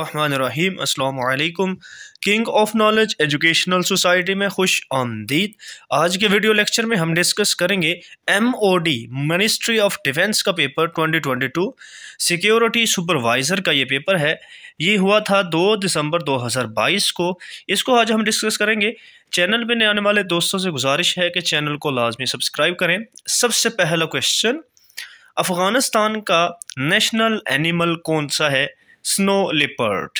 बिस्मिल्लाहिर्रहमानिर्रहीम अस्सलाम वालेकुम King of Knowledge Educational Society में खुश आमदीद आज के वीडियो लेक्चर में हम डिस्कस करेंगे M O D Ministry of Defence का पेपर 2022 सिक्योरिटी सुपरवाइज़र का ये पेपर है ये हुआ था 2 दिसंबर 2022 को इसको आज हम डिस्कस करेंगे चैनल पर आने वाले दोस्तों से गुजारिश है कि चैनल को लाजमी सब्सक्राइब करें सबसे पहला क्वेश्चन अफ़गानिस्तान का नेशनल एनिमल कौन सा है snow leopard.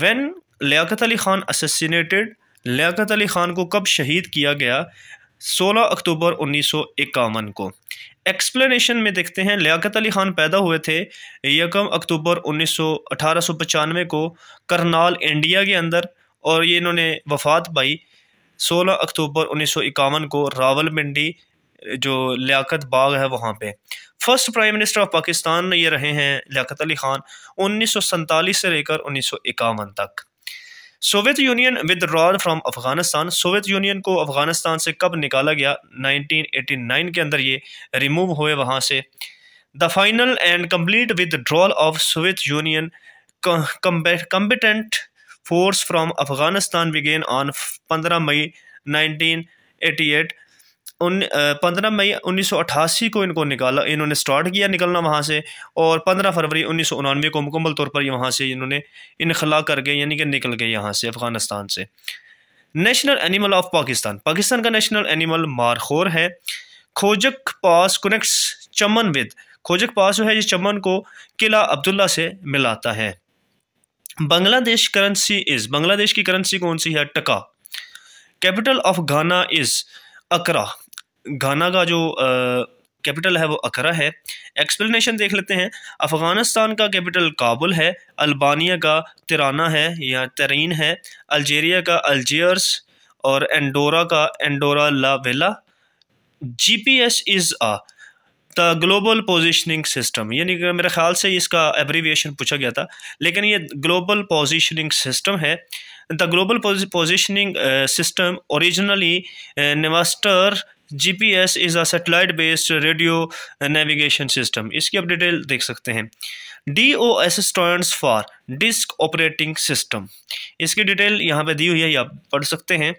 When Liaquat Ali Khan assassinated Liaquat Ali Khan को कब शहीद किया गया 16 अक्टूबर उन्नीस को एक्सप्लेनेशन में देखते हैं लियाकत अली खान पैदा हुए थे यकम अक्टूबर उन्नीस को करनाल इंडिया के अंदर और ये इन्होंने वफात पाई 16 अक्टूबर उन्नीस को रावलपिंडी जो लियाकत बाग है वहाँ पे first prime minister of Pakistan ये रहे हैं लियात अली खान उन्नीस से लेकर उन्नीस तक Soviet Union withdrawal from Afghanistan Soviet Union को अफगानिस्तान से कब निकाला गया 1989 के अंदर ये रिमूव हुए वहाँ से the final and complete withdrawal of Soviet Union competent force from Afghanistan began on 15 May 1988 उन पंद्रह मई उन्नीस सौ अठासी को इनको निकाला इन्होंने स्टार्ट किया निकलना वहाँ से और पंद्रह फरवरी उन्नीस सौ उनानवे को मुकम्मल तौर पर यहाँ से इन्होंने इनखला कर गए यानी कि निकल गए यहाँ से अफ़गानिस्तान से national animal of Pakistan Pakistan का नेशनल एनिमल मारखोर है खोजक पास कनेक्ट्स चमन विद खोजक पास जो है ये चमन को किला अब्दुल्ला से मिलाता है बांग्लादेश करेंसी इज़ बांग्लादेश की करेंसी कौन सी है टका कैपिटल ऑफ घाना इज़ अकरा गाना का जो कैपिटल है वो अकरा है एक्सप्लेनेशन देख लेते हैं अफ़गानिस्तान का कैपिटल काबुल है अल्बानिया का तिराना है या तरीन है अल्जीरिया का अल्जियर्स और एंडोरा का Andorra la Vella G P S is a the global positioning system यानी कि मेरे ख्याल से इसका एब्रीविएशन पूछा गया था लेकिन ये ग्लोबल पोजिशनिंग सिस्टम है the global positioning system originally NAVSTAR GPS is a satellite based radio navigation system इसकी आप डिटेल देख सकते हैं D O S for disk operating system इसकी डिटेल यहाँ पे दी हुई है आप पढ़ सकते हैं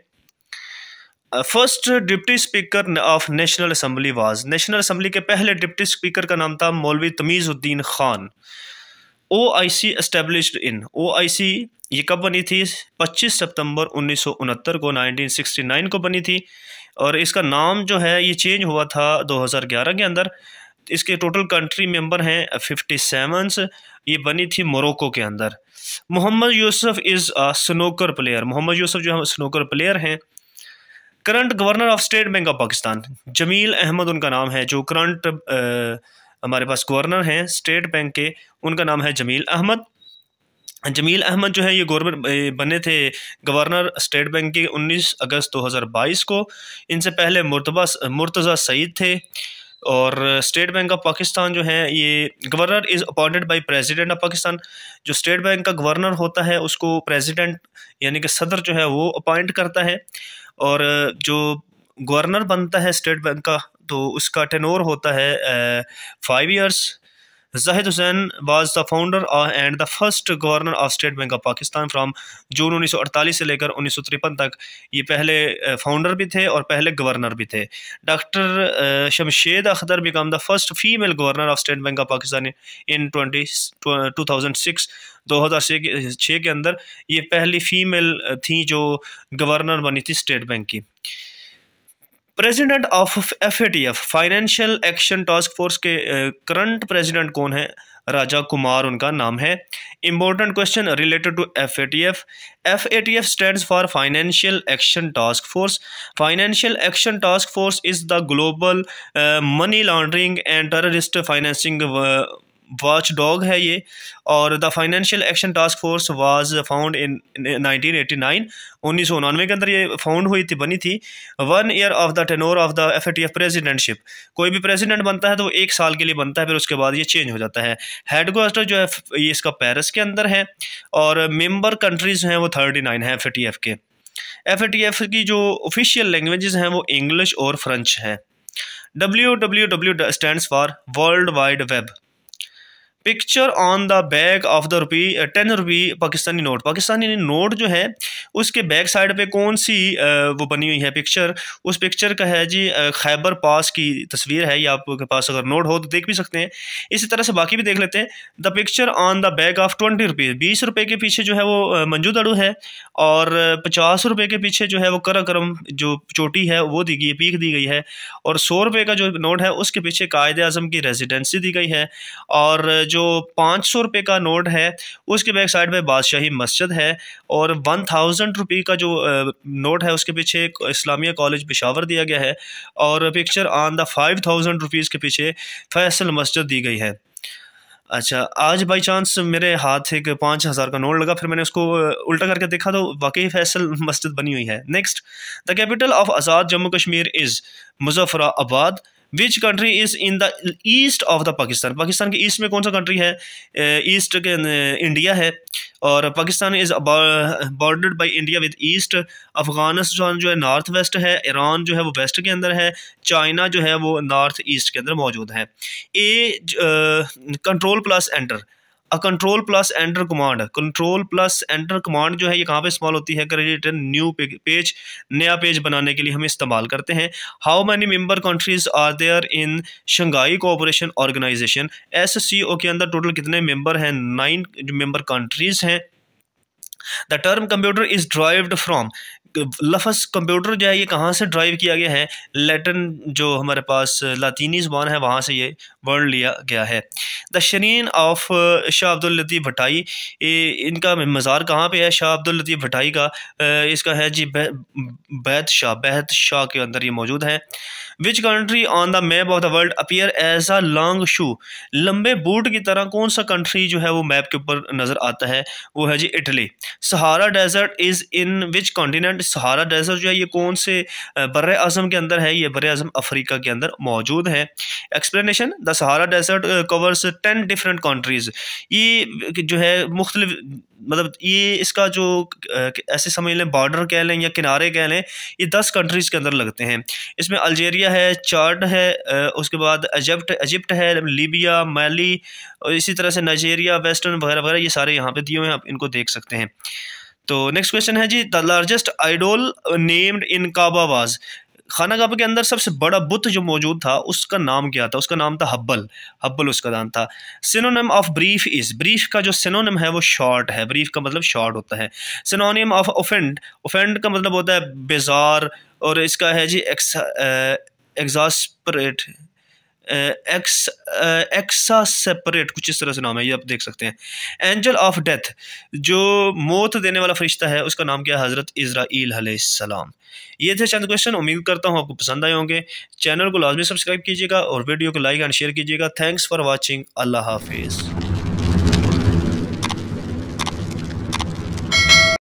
first deputy speaker of national assembly was national assembly के पहले डिप्टी स्पीकर का नाम था Maulvi Tamizuddin Khan O I C establish in O I C ये कब बनी थी 25 सितंबर उन्नीस को 1969 को बनी थी और इसका नाम जो है ये चेंज हुआ था 2011 के अंदर इसके टोटल कंट्री मेंबर हैं फिफ्टी सेवनस ये बनी थी मोरक्को के अंदर Mohammad Yousuf is snooker player Mohammad Yousuf जो है स्नोकर प्लेयर हैं current governor of State Bank of Pakistan Jameel Ahmed उनका नाम है जो करंट हमारे पास गवर्नर हैं स्टेट बैंक के उनका नाम है जमील अहमद जमील अहमद जो है ये गवर्नर बने थे गवर्नर स्टेट बैंक के 19 अगस्त 2022 को इनसे पहले मुर्तबा मुर्तज़ा सईद थे और स्टेट बैंक ऑफ पाकिस्तान जो है ये governor is appointed by president of Pakistan जो स्टेट बैंक का गवर्नर होता है उसको प्रेसिडेंट यानी कि सदर जो है वो अपॉइंट करता है और जो गवर्नर बनता है स्टेट बैंक का तो उसका टेनोर होता है five years Zahid Hussain was the founder and the first governor of State Bank of Pakistan from June 1948 से लेकर उन्नीस तक ये पहले फाउंडर भी थे और पहले गवर्नर भी थे doctor Shamshad Akhtar became the first female governor of State Bank of Pakistan in twenty two thousand six दो हज़ार छः के अंदर ये पहली फ़ीमेल थी जो गवर्नर बनी थी स्टेट बैंक की president of F A T F financial action task force के करंट प्रेसिडेंट कौन है राजा कुमार उनका नाम है important question related to F A T F F A T F stand for financial action task force financial action task force is the global money laundering and terrorist financing watch dog है ये और the financial action task force was found इन 1989 उन्नीस सौ के अंदर ये found हुई थी बनी थी one year of the tenure of the F T F presidentship कोई भी प्रेसिडेंट बनता है तो एक साल के लिए बनता है फिर उसके बाद ये चेंज हो जाता है हेडक्वार्टर जो है ये इसका पैरिस के अंदर है और मेम्बर कंट्रीज़ हैं वो थर्टी नाइन है एफ टी एफ के एफ टी एफ की जो ऑफिशियल लैंग्वेजेस हैं वो इंग्लिश और फ्रेंच है W W W stand for world wide web picture on the back of the rupee ten rupee Pakistani note Pakistani note जो है उसके बैक साइड पे कौन सी uh, वो बनी हुई है पिक्चर उस पिक्चर का है जी uh, खैबर पास की तस्वीर है या आपके पास अगर नोट हो तो देख भी सकते हैं इसी तरह से बाकी भी देख लेते हैं the picture on the back of twenty rupees बीस रुपये के पीछे जो है वो uh, मंजू दड़ू है और पचास रुपये के पीछे जो है वो कर करम जो चोटी है वो दी गई है पीख दी गई है और सौ रुपये का जो नोट है उसके पीछे कायद अजम की रेजिडेंसी दी गई है और जो पाँच सौ रुपये का नोट है उसके बैक साइड में बादशाही मस्जिद है और वन थाउजेंड रुपये का जो नोट है उसके पीछे एक इस्लामिया कॉलेज पेशावर दिया गया है और picture on the five thousand rupees के पीछे फैसल मस्जिद दी गई है अच्छा आज बाई चांस मेरे हाथ एक पाँच हज़ार का नोट लगा फिर मैंने उसको उल्टा करके देखा तो वाकई फैसल मस्जिद बनी हुई है next the capital of Azad Jammu Kashmir is Muzaffarabad which country is in the east of the Pakistan Pakistan के ईस्ट में कौन सा कंट्री है ईस्ट eh, के इंडिया eh, है और Pakistan is bordered by India with east Afghanistan जो है नॉर्थ वेस्ट है ईरान जो है वो वेस्ट के अंदर है चाइना जो है वो नॉर्थ ईस्ट के अंदर मौजूद है A control plus enter a control plus enter command control plus enter command जो है ये कहाँ पे इस्तेमाल होती है क्रेडिट न्यू पेज नया पेज बनाने के लिए हम इस्तेमाल करते हैं how many member countries are there in Shanghai cooperation organisation एस के अंदर टोटल कितने मेम्बर हैं नाइन मेम्बर कंट्रीज़ हैं the term computer is derived from लफज कंप्यूटर जो है ये कहाँ से ड्राइव किया गया है लेटन जो हमारे पास लातीनी ज़बान है वहाँ से ये वर्ड लिया गया है the shrine of Shah Abdul Latif Bhitai इनका मज़ार कहाँ पे है शाह अब्दुल लतीफ़ भटाई का uh, इसका है जी बैत शाह बैत शाह के अंदर ये मौजूद है which country on the map of the world appear as a long shoe लंबे बूट की तरह कौन सा कंट्री जो है वो मैप के ऊपर नज़र आता है वो है जी Italy Sahara desert is in which continent Sahara desert जो है ये कौन से बर अज़म के अंदर है ये बर अज़म अफ्रीका के अंदर मौजूद है explanation the Sahara desert covers ten different countries ये जो है मुख्तलि मतलब ये इसका जो ऐसे समझ लें बॉर्डर कह लें या किनारे कह लें ये दस कंट्रीज़ के अंदर लगते हैं इसमें अल्जेरिया है चार्ड है उसके बाद अजप्ट अजिप्ट है लीबिया मैली और इसी तरह से नाइजेरिया वेस्टर्न वगैरह वगैरह ये सारे यहाँ पे दिए हुए हैं आप इनको देख सकते हैं तो नेक्स्ट क्वेश्चन है जी the largest idol named in काबावाज खाना काबा के अंदर सबसे बड़ा बुत जो मौजूद था उसका नाम क्या था उसका नाम था हब्बल हब्बल उसका नाम था synonym of brief is brief का जो सिनोनिम है वो शॉर्ट है ब्रीफ का मतलब शॉर्ट होता है सिनोनिम ऑफ ओफेंड ओफेंड का मतलब होता है बेजार और इसका है जी ex exasperate ex exasperate कुछ इस तरह से नाम है ये आप देख सकते हैं एंजल ऑफ डेथ जो मौत देने वाला फरिश्ता है उसका नाम क्या है हज़रत इज़राइल सलाम ये थे चंद क्वेश्चन उम्मीद करता हूँ आपको पसंद आए होंगे चैनल को लाजमी सब्सक्राइब कीजिएगा और वीडियो को लाइक एंड शेयर कीजिएगा थैंक्स फॉर वॉचिंग अल्लाह हाफिज़